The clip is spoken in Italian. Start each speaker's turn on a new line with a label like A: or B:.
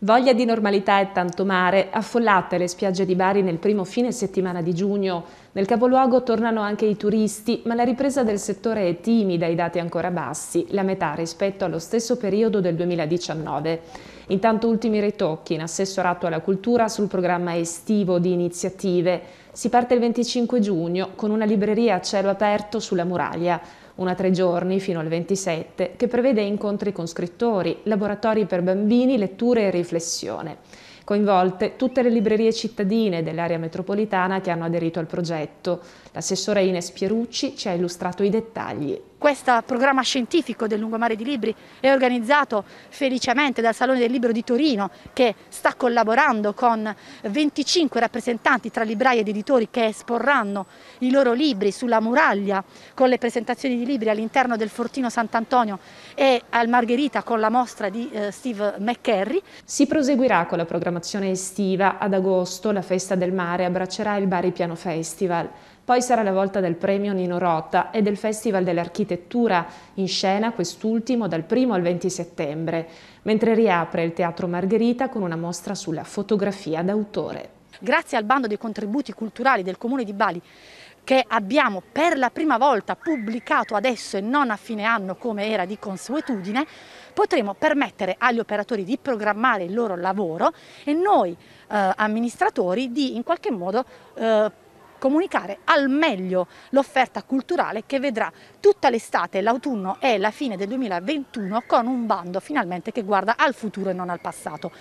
A: Voglia di normalità e tanto mare, affollate le spiagge di Bari nel primo fine settimana di giugno. Nel capoluogo tornano anche i turisti, ma la ripresa del settore è timida, i dati ancora bassi, la metà rispetto allo stesso periodo del 2019. Intanto ultimi ritocchi in assessorato alla cultura sul programma estivo di iniziative. Si parte il 25 giugno con una libreria a cielo aperto sulla muraglia una tre giorni fino al 27, che prevede incontri con scrittori, laboratori per bambini, letture e riflessione. Coinvolte tutte le librerie cittadine dell'area metropolitana che hanno aderito al progetto. L'assessore Ines Pierucci ci ha illustrato i dettagli.
B: Questo programma scientifico del Lungomare di
A: Libri è organizzato felicemente dal Salone
B: del Libro di Torino che sta collaborando con 25 rappresentanti tra librai ed editori che esporranno i loro libri sulla muraglia con le presentazioni di libri all'interno del Fortino Sant'Antonio e al Margherita con la mostra di eh, Steve
A: McCarry. Si proseguirà con la programmazione estiva ad agosto, la Festa del Mare abbraccerà il Bari Piano Festival. Poi sarà la volta del premio Nino Rota e del Festival dell'Architettura in scena, quest'ultimo dal 1 al 20 settembre, mentre riapre il Teatro Margherita con una mostra sulla fotografia d'autore. Grazie al bando dei contributi
B: culturali del Comune di Bali che abbiamo per la prima volta pubblicato adesso e non a fine anno come era di consuetudine, potremo permettere agli operatori di programmare il loro lavoro e noi eh, amministratori di in qualche modo eh, comunicare al meglio l'offerta culturale che vedrà tutta l'estate, l'autunno e la fine del 2021 con un bando finalmente che guarda al futuro e non al passato.